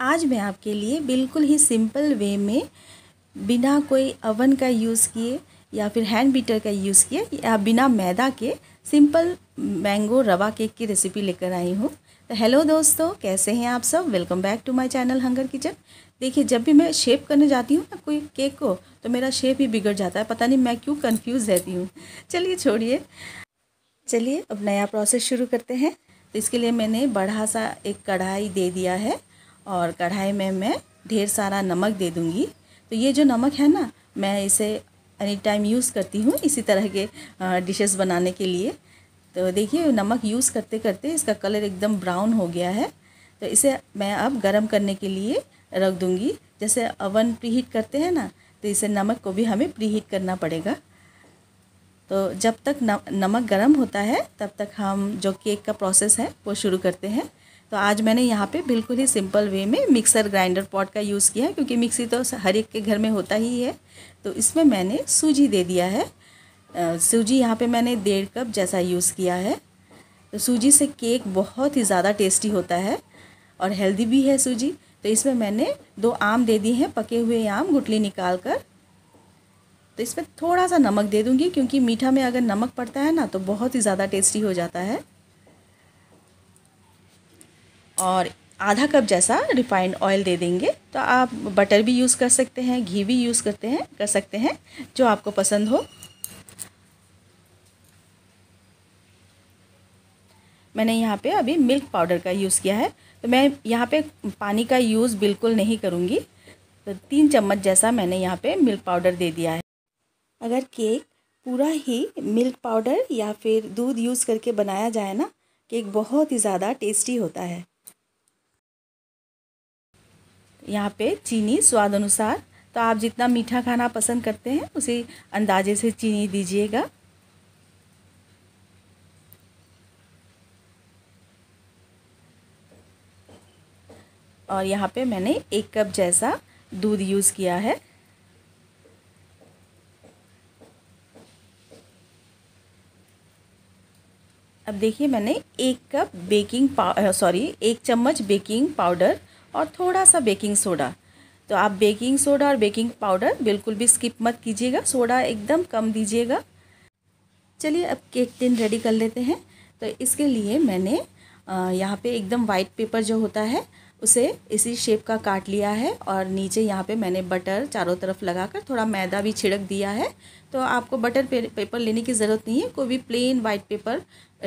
आज मैं आपके लिए बिल्कुल ही सिंपल वे में बिना कोई अवन का यूज़ किए या फिर हैंड बीटर का यूज़ किए या बिना मैदा के सिंपल मैंगो रवा केक की रेसिपी लेकर आई हूँ तो हेलो दोस्तों कैसे हैं आप सब welcome back to my channel hunger kitchen देखिए जब भी मैं शेप करने जाती हूँ ना कोई केक को तो मेरा शेप ही बिगड़ जाता है पता नहीं मैं क्यों कन्फ्यूज़ रहती हूँ चलिए छोड़िए चलिए अब नया प्रोसेस शुरू करते हैं तो इसके लिए मैंने बड़ा सा एक कढ़ाई दे दिया है और कढ़ाई में मैं ढेर सारा नमक दे दूँगी तो ये जो नमक है ना मैं इसे एनी टाइम यूज़ करती हूँ इसी तरह के डिशेस बनाने के लिए तो देखिए नमक यूज़ करते करते इसका कलर एकदम ब्राउन हो गया है तो इसे मैं अब गर्म करने के लिए रख दूँगी जैसे अवन प्रीहीट करते हैं ना तो इसे नमक को भी हमें प्रीहीट करना पड़ेगा तो जब तक नमक गर्म होता है तब तक हम जो केक का प्रोसेस है वो शुरू करते हैं तो आज मैंने यहाँ पे बिल्कुल ही सिंपल वे में मिक्सर ग्राइंडर पॉट का यूज़ किया है क्योंकि मिक्सी तो हर एक के घर में होता ही है तो इसमें मैंने सूजी दे दिया है सूजी यहाँ पे मैंने डेढ़ कप जैसा यूज़ किया है तो सूजी से केक बहुत ही ज़्यादा टेस्टी होता है और हेल्दी भी है सूजी तो इसमें मैंने दो आम दे दिए हैं पके हुए आम गुटली निकाल कर तो इसमें थोड़ा सा नमक दे दूँगी क्योंकि मीठा में अगर नमक पड़ता है ना तो बहुत ही ज़्यादा टेस्टी हो जाता है और आधा कप जैसा रिफाइंड ऑयल दे देंगे तो आप बटर भी यूज़ कर सकते हैं घी भी यूज़ करते हैं कर सकते हैं जो आपको पसंद हो मैंने यहाँ पे अभी मिल्क पाउडर का यूज़ किया है तो मैं यहाँ पे पानी का यूज़ बिल्कुल नहीं करूँगी तो तीन चम्मच जैसा मैंने यहाँ पे मिल्क पाउडर दे दिया है अगर केक पूरा ही मिल्क पाउडर या फिर दूध यूज़ करके बनाया जाए ना केक बहुत ही ज़्यादा टेस्टी होता है यहाँ पे चीनी स्वाद अनुसार तो आप जितना मीठा खाना पसंद करते हैं उसी अंदाजे से चीनी दीजिएगा और यहाँ पे मैंने एक कप जैसा दूध यूज़ किया है अब देखिए मैंने एक कप बेकिंग सॉरी एक चम्मच बेकिंग पाउडर और थोड़ा सा बेकिंग सोडा तो आप बेकिंग सोडा और बेकिंग पाउडर बिल्कुल भी स्किप मत कीजिएगा सोडा एकदम कम दीजिएगा चलिए अब केक टिन रेडी कर लेते हैं तो इसके लिए मैंने यहाँ पे एकदम वाइट पेपर जो होता है उसे इसी शेप का काट लिया है और नीचे यहाँ पे मैंने बटर चारों तरफ लगाकर थोड़ा मैदा भी छिड़क दिया है तो आपको बटर पेपर लेने की ज़रूरत नहीं है कोई भी प्लेन वाइट पेपर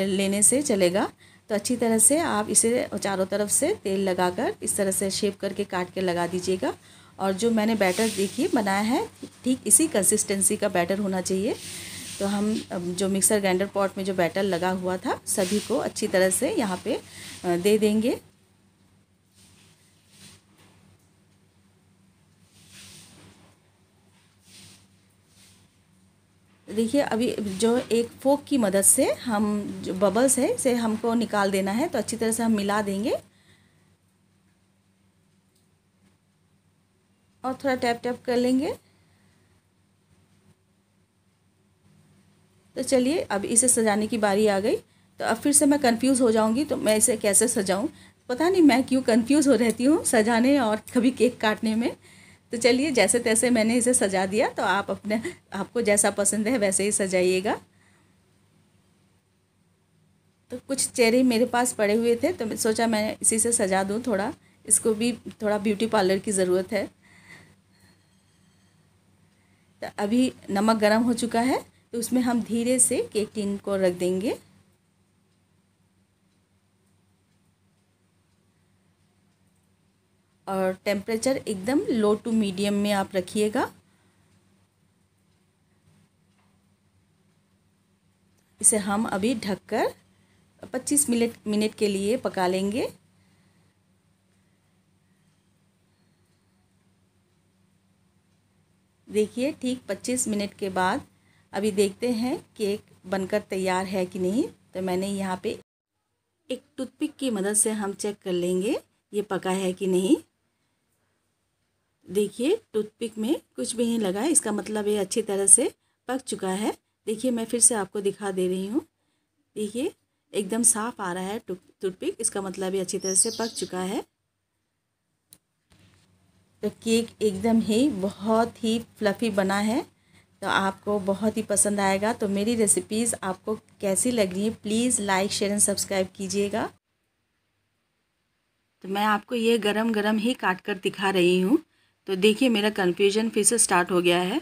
लेने से चलेगा तो अच्छी तरह से आप इसे चारों तरफ से तेल लगाकर इस तरह से शेप करके काट के लगा दीजिएगा और जो मैंने बैटर देखिए बनाया है ठीक इसी कंसिस्टेंसी का बैटर होना चाहिए तो हम जो मिक्सर ग्राइंडर पॉट में जो बैटर लगा हुआ था सभी को अच्छी तरह से यहाँ पे दे देंगे देखिए अभी जो एक फोक की मदद से हम जो बबल्स है इसे हमको निकाल देना है तो अच्छी तरह से हम मिला देंगे और थोड़ा टैप टैप कर लेंगे तो चलिए अब इसे सजाने की बारी आ गई तो अब फिर से मैं कंफ्यूज हो जाऊंगी तो मैं इसे कैसे सजाऊं पता नहीं मैं क्यों कंफ्यूज हो रहती हूँ सजाने और कभी केक काटने में तो चलिए जैसे तैसे मैंने इसे सजा दिया तो आप अपने आपको जैसा पसंद है वैसे ही सजाइएगा तो कुछ चेरी मेरे पास पड़े हुए थे तो सोचा मैं इसी से सजा दूँ थोड़ा इसको भी थोड़ा ब्यूटी पार्लर की ज़रूरत है तो अभी नमक गर्म हो चुका है तो उसमें हम धीरे से केक टिन को रख देंगे और टेम्परेचर एकदम लो टू मीडियम में आप रखिएगा इसे हम अभी ढककर 25 मिनट मिनट के लिए पका लेंगे देखिए ठीक 25 मिनट के बाद अभी देखते हैं केक बनकर तैयार है कि नहीं तो मैंने यहाँ पे एक टूथपिक की मदद से हम चेक कर लेंगे ये पका है कि नहीं देखिए टूथपिक में कुछ भी नहीं लगा है इसका मतलब ये अच्छी तरह से पक चुका है देखिए मैं फिर से आपको दिखा दे रही हूँ देखिए एकदम साफ आ रहा है टूथपिक इसका मतलब ये अच्छी तरह से पक चुका है तो केक एकदम ही बहुत ही फ्लफ़ी बना है तो आपको बहुत ही पसंद आएगा तो मेरी रेसिपीज़ आपको कैसी लग रही है please like share and subscribe कीजिएगा तो मैं आपको ये गरम गरम ही काट कर दिखा रही हूँ तो देखिए मेरा कन्फ्यूजन फिर से स्टार्ट हो गया है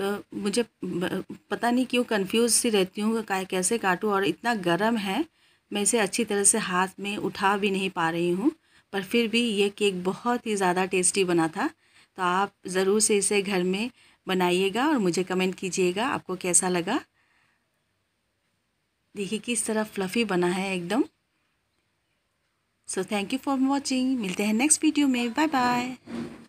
तो मुझे पता नहीं क्यों कन्फ्यूज सी रहती हूँ कैसे काटूँ और इतना गर्म है मैं इसे अच्छी तरह से हाथ में उठा भी नहीं पा रही हूँ पर फिर भी ये केक बहुत ही ज़्यादा टेस्टी बना था तो आप ज़रूर से इसे घर में बनाइएगा और मुझे कमेंट कीजिएगा आपको कैसा लगा देखिए किस तरह फ्लफ़ी बना है एकदम so thank you for watching मिलते हैं नेक्स्ट वीडियो में बाय बाय